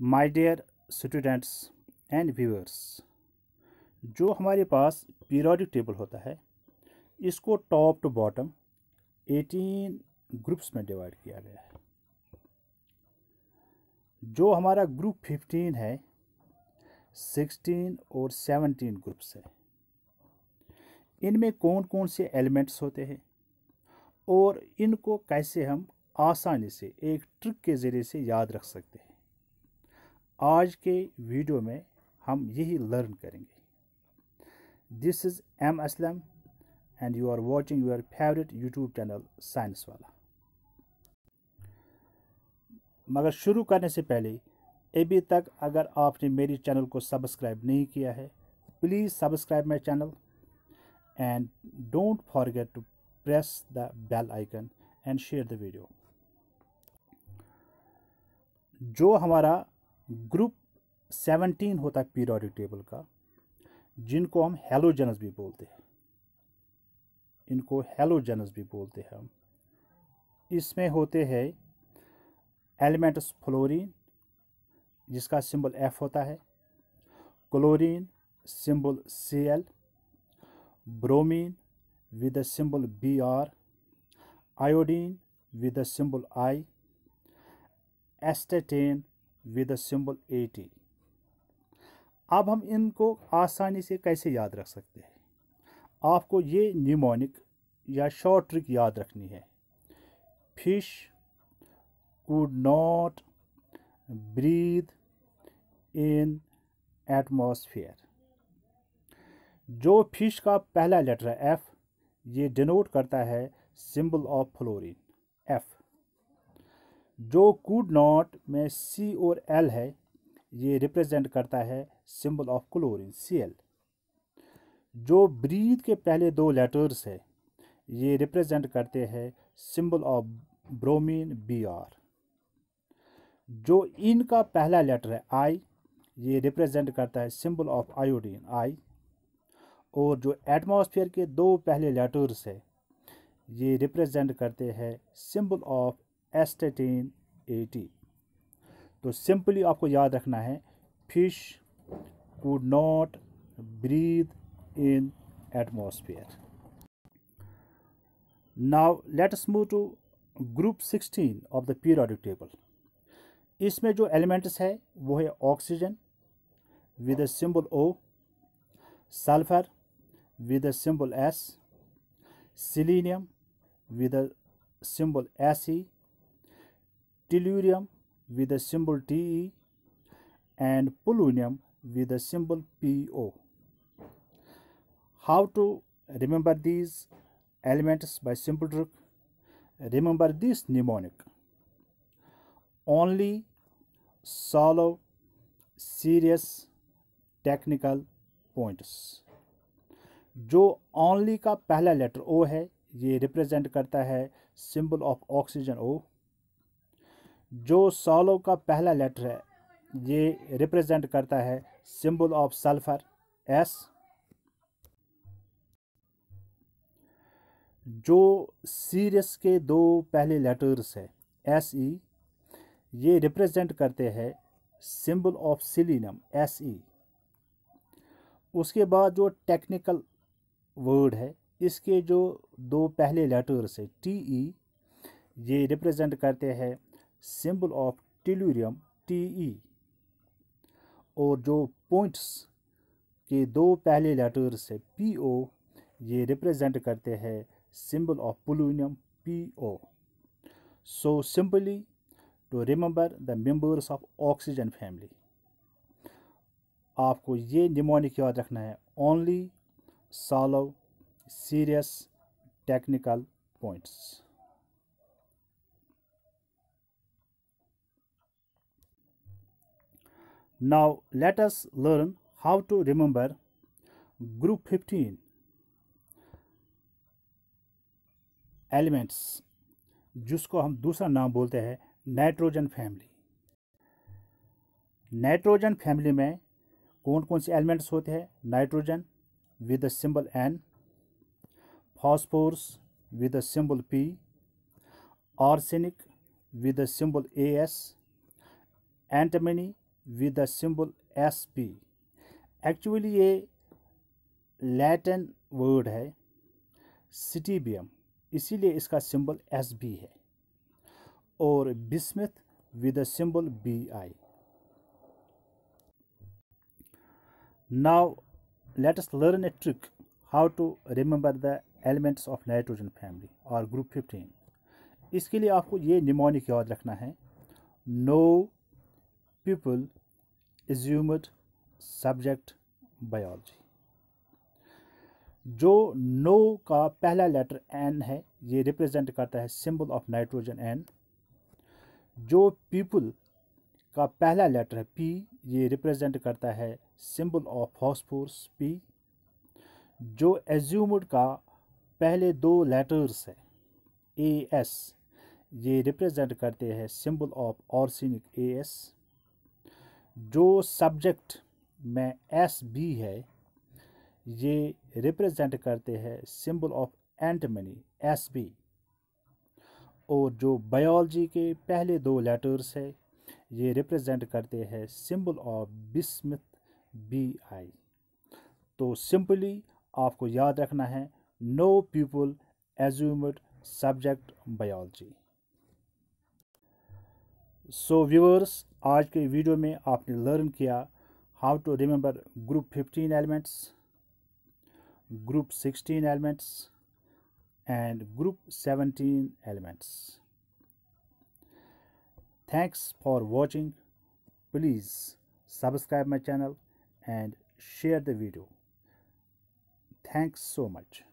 My dear students and viewers जो हमारे पास पीरियोडिक टेबल होता है इसको टॉप टू बॉटम 18 ग्रुप्स में डिवाइड किया गया है जो हमारा ग्रुप 15 है 16 और 17 ग्रुप्स है इनमें कौन कौन से एलिमेंट्स होते हैं और इनको कैसे हम आसानी से एक ट्रिक के ज़रिए से याद रख सकते हैं आज के वीडियो में हम यही लर्न करेंगे this is M Aslam and you are watching your favourite YouTube channel science वाला मगर शुरू करने से पहले अभी तक अगर आपने मेरी चैनल को सब्सक्राइब नहीं किया है please subscribe my channel and don't forget to press the bell icon and share the video जो हमारा ग्रुप सेवनटीन होता है पीरियोडिक टेबल का जिनको हम हेलोजेनस भी बोलते हैं इनको हेलोजेनस भी बोलते हैं हम इसमें होते हैं एलिमेंट्स फ्लोरीन जिसका सिंबल एफ होता है chlorine symbol C L bromine with the symbol B R iodine with the symbol I astatine with symbol A T अब हम इनको आसानी से कैसे याद रख सकते हैं आपको ये निमोनिक या शॉर्ट ट्रिक याद रखनी है fish could not breathe in atmosphere जो फिश का पहला लेटर है एफ ये डिनोट करता है सिंबल ऑफ फ्लोरिन एफ़ जो कूड नॉट में सी और एल है ये रिप्रेजेंट करता है symbol of chlorine C L जो ब्रीद के पहले दो लेटर्स है ये रिप्रेजेंट करते हैं symbol of bromine B R जो इनका पहला लेटर है आई ये रिप्रेजेंट करता है सिंबल ऑफ आयोडीन आई और जो एटमॉस्फेयर के दो पहले लेटर्स है ये रिप्रेजेंट करते हैं सिंबल ऑफ ए एटी तो सिंपली आपको याद रखना है fish could not breathe in atmosphere now let's us to group sixteen of the periodic table इसमें जो एलिमेंट्स है वो है oxygen with symbol O sulphur with symbol S selenium with symbol S E tellurium with the symbol TE and polonium with the symbol PO. How to remember these elements by simple trick? Remember this mnemonic. Only solve serious technical points जो only का पहला letter ओ है ये represent करता है symbol of oxygen O जो सॉलो का पहला लेटर है ये रिप्रेजेंट करता है सिंबल ऑफ सल्फर एस जो सीरियस के दो पहले लेटर्स है एस ई ये रिप्रेजेंट करते हैं symbol of selenium S E उसके बाद जो टेक्निकल वर्ड है इसके जो दो पहले लेटर्स है टी ई ये रिप्रेजेंट करते हैं symbol of tellurium T E और जो पॉइंट्स के दो पहले लेटर्स है पी ओ ये रिप्रेजेंट करते हैं symbol of polonium P O so simply to remember the members of oxygen family आपको ये निमोनिक याद रखना है only solo serious technical points Now let us learn how to remember group 15 elements जिसको हम दूसरा नाम बोलते हैं नाइट्रोजन फैमिली नाइट्रोजन फैमिली में कौन कौन से एलिमेंट्स होते हैं nitrogen with a symbol N phosphorus with a symbol P arsenic with a symbol A S antimony with the symbol S P actually ये लैटिन वर्ड है सिटीबियम इसीलिए इसका सिंबल एस बी है और bismuth with the symbol B I now let's learn a trick how to remember the elements of nitrogen family और group fifteen इसके लिए आपको ये निमोनिक याद रखना है no people assumed subject biology जो नो का पहला लेटर एन है ये रिप्रेजेंट करता है सिंबल ऑफ नाइट्रोजन एन जो पीपल का पहला लेटर है पी ये रिप्रेजेंट करता है सिंबल ऑफ फॉस्फोर्स पी जो एज्यूमड का पहले दो लेटर्स है ए एस ये रिप्रेजेंट करते हैं symbol of arsenic A S जो सब्जेक्ट में एस बी है ये रिप्रेजेंट करते हैं symbol of antimony S B और जो बायोलॉजी के पहले दो लेटर्स है ये रिप्रेजेंट करते हैं symbol of bismuth B I तो सिंपली आपको याद रखना है no people assumed subject biology so viewers आज के वीडियो में आपने लर्न किया how to remember group fifteen elements group sixteen elements and group seventeen elements thanks for watching please subscribe my channel and share the video thanks so much